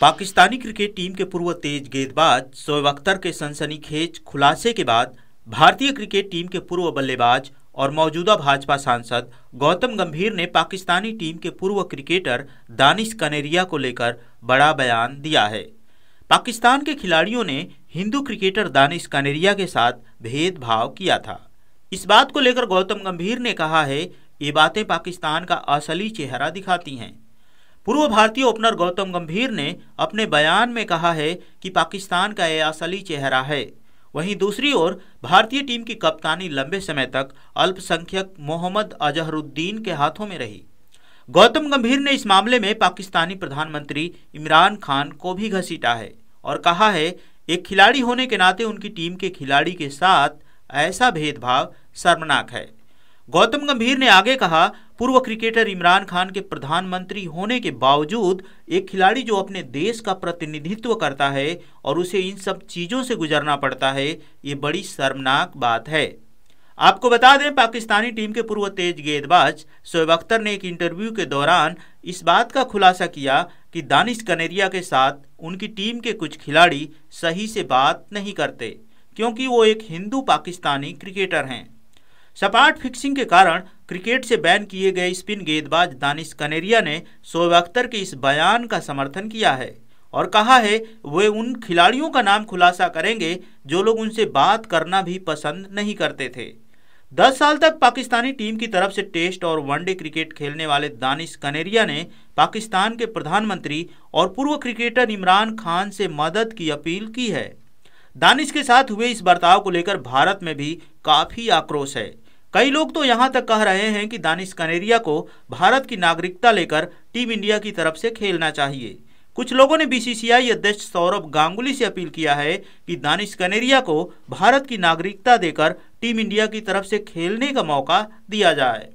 Pakistani cricket team के पूर्व तेज गेंदबाज शोएब अख्तर के सनसनीखेज खुलासे के बाद भारतीय क्रिकेट टीम के पूर्व बल्लेबाज और मौजूदा भाजपा सांसद गौतम गंभीर ने पाकिस्तानी टीम के पूर्व क्रिकेटर दानिश कनेरिया को लेकर बड़ा बयान दिया है पाकिस्तान के खिलाड़ियों ने हिंदू क्रिकेटर दानिश कनेरिया के साथ भेदभाव किया था इस बात को लेकर गौतम गंभीर ने कहा है ये बातें पाकिस्तान का असली चेहरा दिखाती हैं पूर्व भारतीय ओपनर गौतम गंभीर ने अपने बयान में कहा है कि पाकिस्तान का यह असली चेहरा है वहीं दूसरी ओर भारतीय टीम की कप्तानी लंबे समय तक अल्पसंख्यक मोहम्मद अजहरुद्दीन के हाथों में रही गौतम गंभीर ने इस मामले में पाकिस्तानी प्रधानमंत्री इमरान खान को भी घसीटा है और कहा है एक खिलाड़ी होने के नाते उनकी टीम के खिलाड़ी के साथ ऐसा भेदभाव शर्मनाक है गौतम गंभीर ने आगे कहा पूर्व क्रिकेटर इमरान खान के प्रधानमंत्री होने के बावजूद एक खिलाड़ी जो अपने देश का प्रतिनिधित्व करता है और उसे इन सब चीज़ों से गुजरना पड़ता है ये बड़ी शर्मनाक बात है आपको बता दें पाकिस्तानी टीम के पूर्व तेज गेंदबाज शोएब अख्तर ने एक इंटरव्यू के दौरान इस बात का खुलासा किया कि दानिश कनेरिया के साथ उनकी टीम के कुछ खिलाड़ी सही से बात नहीं करते क्योंकि वो एक हिंदू पाकिस्तानी क्रिकेटर हैं सपाट फिक्सिंग के कारण क्रिकेट से बैन किए गए स्पिन गेंदबाज दानिश कनेरिया ने शोएब अख्तर के इस बयान का समर्थन किया है और कहा है वे उन खिलाड़ियों का नाम खुलासा करेंगे जो लोग उनसे बात करना भी पसंद नहीं करते थे दस साल तक पाकिस्तानी टीम की तरफ से टेस्ट और वनडे क्रिकेट खेलने वाले दानिश कनेरिया ने पाकिस्तान के प्रधानमंत्री और पूर्व क्रिकेटर इमरान खान से मदद की अपील की है दानिश के साथ हुए इस बर्ताव को लेकर भारत में भी काफ़ी आक्रोश है कई लोग तो यहां तक कह रहे हैं कि दानिश कनेरिया को भारत की नागरिकता लेकर टीम इंडिया की तरफ से खेलना चाहिए कुछ लोगों ने बीसीसीआई अध्यक्ष सौरभ गांगुली से अपील किया है कि दानिश कनेरिया को भारत की नागरिकता देकर टीम इंडिया की तरफ से खेलने का मौका दिया जाए